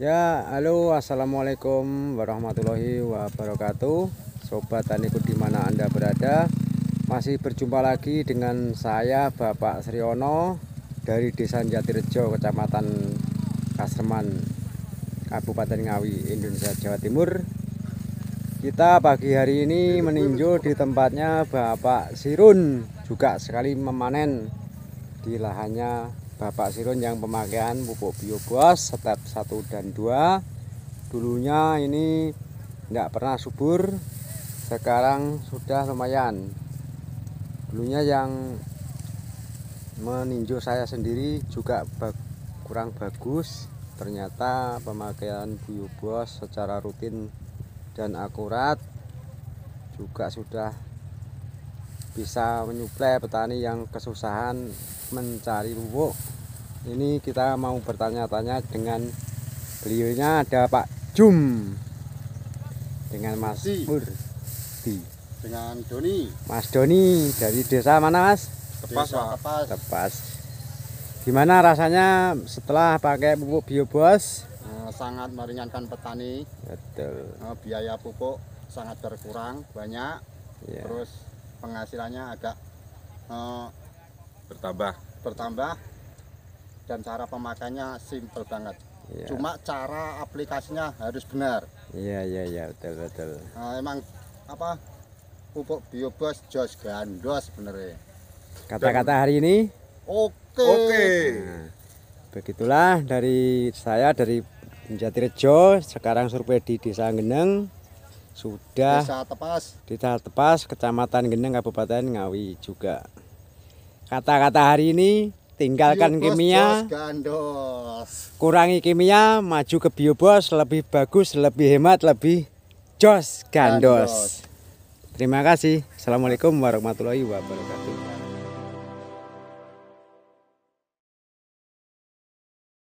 Ya, halo assalamualaikum warahmatullahi wabarakatuh Sobat Taniku di mana Anda berada Masih berjumpa lagi dengan saya Bapak Sriono Dari Desa Jatirejo, Kecamatan Kasreman Kabupaten Ngawi, Indonesia Jawa Timur Kita pagi hari ini meninjau di tempatnya Bapak Sirun Juga sekali memanen di lahannya Bapak Sirun yang pemakaian pupuk biogas step 1 dan 2 dulunya ini tidak pernah subur sekarang sudah lumayan dulunya yang meninjau saya sendiri juga kurang bagus ternyata pemakaian biogas secara rutin dan akurat juga sudah bisa menyuplai petani yang kesusahan mencari pupuk. Ini kita mau bertanya-tanya dengan beliaunya ada Pak Jum dengan Mas Murdi dengan Doni. Mas Doni dari desa mana Mas? Tepas Pak. Tepas. Tepas. Gimana rasanya setelah pakai pupuk biobos? Eh, sangat meringankan petani. Betul. Eh, biaya pupuk sangat berkurang banyak. Ya. Terus penghasilannya agak uh, bertambah bertambah dan cara pemakainya simple banget yeah. cuma cara aplikasinya harus benar iya iya iya betul betul uh, emang apa pupuk biobos jos gandos bener kata-kata hari ini oke oke nah, begitulah dari saya dari Jatirejo sekarang survei di Desa Geneng sudah. Desa Tepas. Desa Tepas, Kecamatan Geneng, Kabupaten Ngawi juga. Kata-kata hari ini tinggalkan biobos, kimia. Bos, Kurangi kimia, maju ke biobos, lebih bagus, lebih hemat, lebih jos gandos. gandos. Terima kasih. Assalamualaikum warahmatullahi wabarakatuh.